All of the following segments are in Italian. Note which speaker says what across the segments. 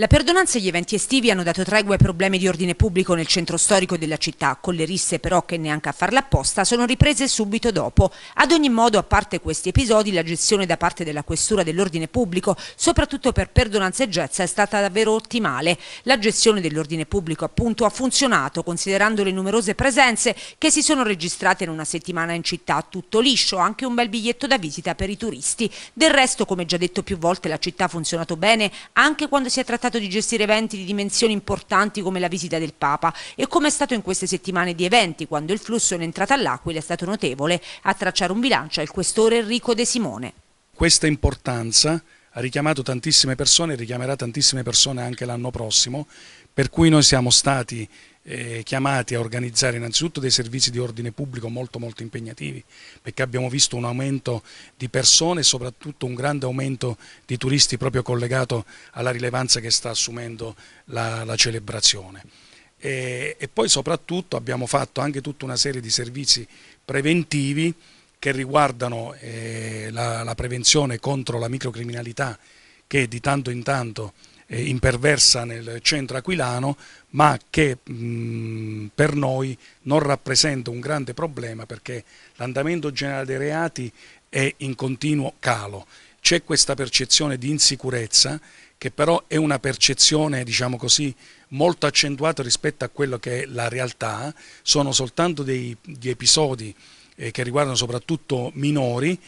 Speaker 1: La perdonanza e gli eventi estivi hanno dato tregua ai problemi di ordine pubblico nel centro storico della città, con le risse però che neanche a farla apposta sono riprese subito dopo. Ad ogni modo, a parte questi episodi, la gestione da parte della questura dell'ordine pubblico, soprattutto per perdonanza e gezza, è stata davvero ottimale. La gestione dell'ordine pubblico appunto ha funzionato, considerando le numerose presenze che si sono registrate in una settimana in città, tutto liscio, anche un bel biglietto da visita per i turisti. Del resto, come già detto più volte, la città ha funzionato bene anche quando si è trattato trattato di gestire eventi di dimensioni importanti come la visita del Papa e come è stato in queste settimane di eventi quando il flusso in entrata all'Aquila è stato notevole a tracciare un bilancio al questore Enrico De Simone.
Speaker 2: Questa importanza ha richiamato tantissime persone e richiamerà tantissime persone anche l'anno prossimo, per cui noi siamo stati eh, chiamati a organizzare innanzitutto dei servizi di ordine pubblico molto molto impegnativi, perché abbiamo visto un aumento di persone e soprattutto un grande aumento di turisti proprio collegato alla rilevanza che sta assumendo la, la celebrazione. E, e poi soprattutto abbiamo fatto anche tutta una serie di servizi preventivi che riguardano eh, la, la, prevenzione contro la microcriminalità che di tanto in tanto eh, imperversa nel centro aquilano, ma che mh, mm, per noi non rappresenta un grande problema perché l'andamento generale dei reati è in continuo calo. C'è questa percezione di insicurezza che però è una percezione, diciamo così, molto accentuata rispetto a quello che è la realtà, sono soltanto dei, degli episodi eh, che riguardano soprattutto minori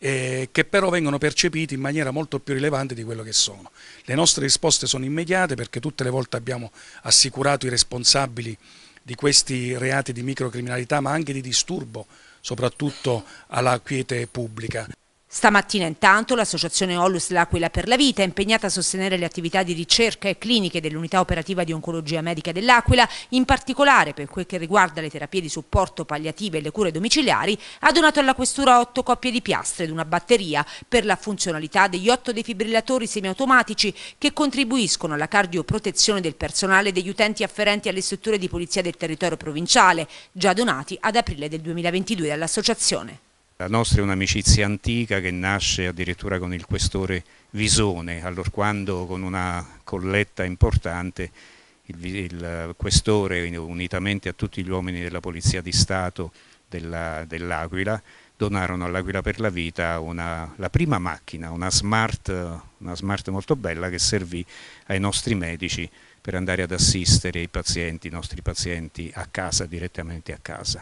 Speaker 2: eh, che però vengono percepiti in maniera molto più rilevante di quello che sono. Le nostre risposte sono immediate perché tutte le volte abbiamo assicurato i responsabili di questi reati di microcriminalità ma anche di disturbo soprattutto alla quiete pubblica.
Speaker 1: Stamattina intanto l'associazione Ollus L'Aquila per la Vita, impegnata a sostenere le attività di ricerca e cliniche dell'unità operativa di oncologia medica dell'Aquila, in particolare per quel che riguarda le terapie di supporto palliative e le cure domiciliari, ha donato alla questura otto coppie di piastre ed una batteria per la funzionalità degli otto defibrillatori semiautomatici che contribuiscono alla cardioprotezione del personale e degli utenti afferenti alle strutture di polizia del territorio provinciale, già donati ad aprile del 2022 dall'associazione.
Speaker 3: La nostra è un'amicizia antica che nasce addirittura con il questore Visone, quando con una colletta importante il, il questore, unitamente a tutti gli uomini della Polizia di Stato dell'Aquila, dell donarono all'Aquila per la Vita una, la prima macchina, una smart, una smart molto bella che servì ai nostri medici per andare ad assistere i pazienti, i nostri pazienti a casa, direttamente a casa.